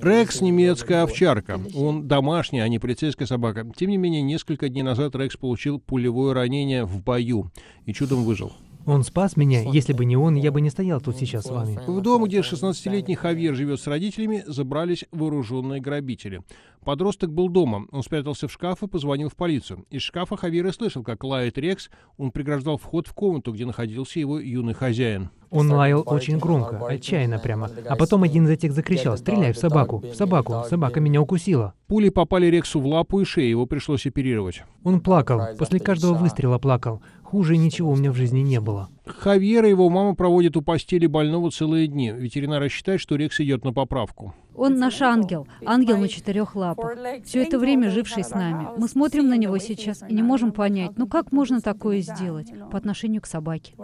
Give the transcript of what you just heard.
Рекс — немецкая овчарка. Он домашняя, а не полицейская собака. Тем не менее, несколько дней назад Рекс получил пулевое ранение в бою и чудом выжил. Он спас меня. Если бы не он, я бы не стоял тут сейчас с вами. В дом, где 16-летний Хавьер живет с родителями, забрались вооруженные грабители. Подросток был дома. Он спрятался в шкаф и позвонил в полицию. Из шкафа Хавьер и слышал, как лает Рекс. Он преграждал вход в комнату, где находился его юный хозяин. Он лаял очень громко, отчаянно прямо. А потом один из этих закричал «Стреляй в собаку! В собаку! Собака меня укусила!» Пули попали Рексу в лапу и шею, его пришлось оперировать. Он плакал. После каждого выстрела плакал. Хуже ничего у меня в жизни не было. Хавьер его мама проводит у постели больного целые дни. Ветеринары считает, что Рекс идет на поправку. Он наш ангел, ангел на четырех лапах, все это время живший с нами. Мы смотрим на него сейчас и не можем понять, ну как можно такое сделать по отношению к собаке.